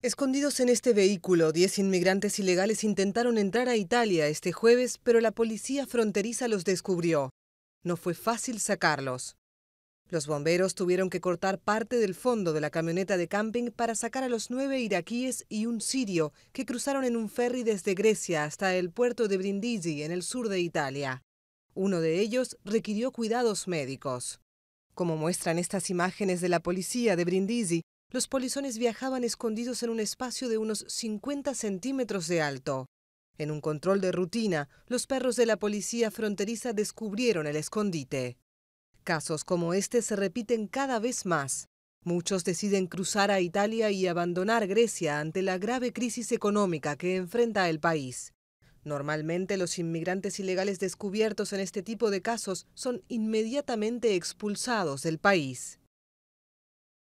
Escondidos en este vehículo, 10 inmigrantes ilegales intentaron entrar a Italia este jueves, pero la policía fronteriza los descubrió. No fue fácil sacarlos. Los bomberos tuvieron que cortar parte del fondo de la camioneta de camping para sacar a los nueve iraquíes y un sirio que cruzaron en un ferry desde Grecia hasta el puerto de Brindisi, en el sur de Italia. Uno de ellos requirió cuidados médicos. Como muestran estas imágenes de la policía de Brindisi, los polizones viajaban escondidos en un espacio de unos 50 centímetros de alto. En un control de rutina, los perros de la policía fronteriza descubrieron el escondite. Casos como este se repiten cada vez más. Muchos deciden cruzar a Italia y abandonar Grecia ante la grave crisis económica que enfrenta el país. Normalmente los inmigrantes ilegales descubiertos en este tipo de casos son inmediatamente expulsados del país.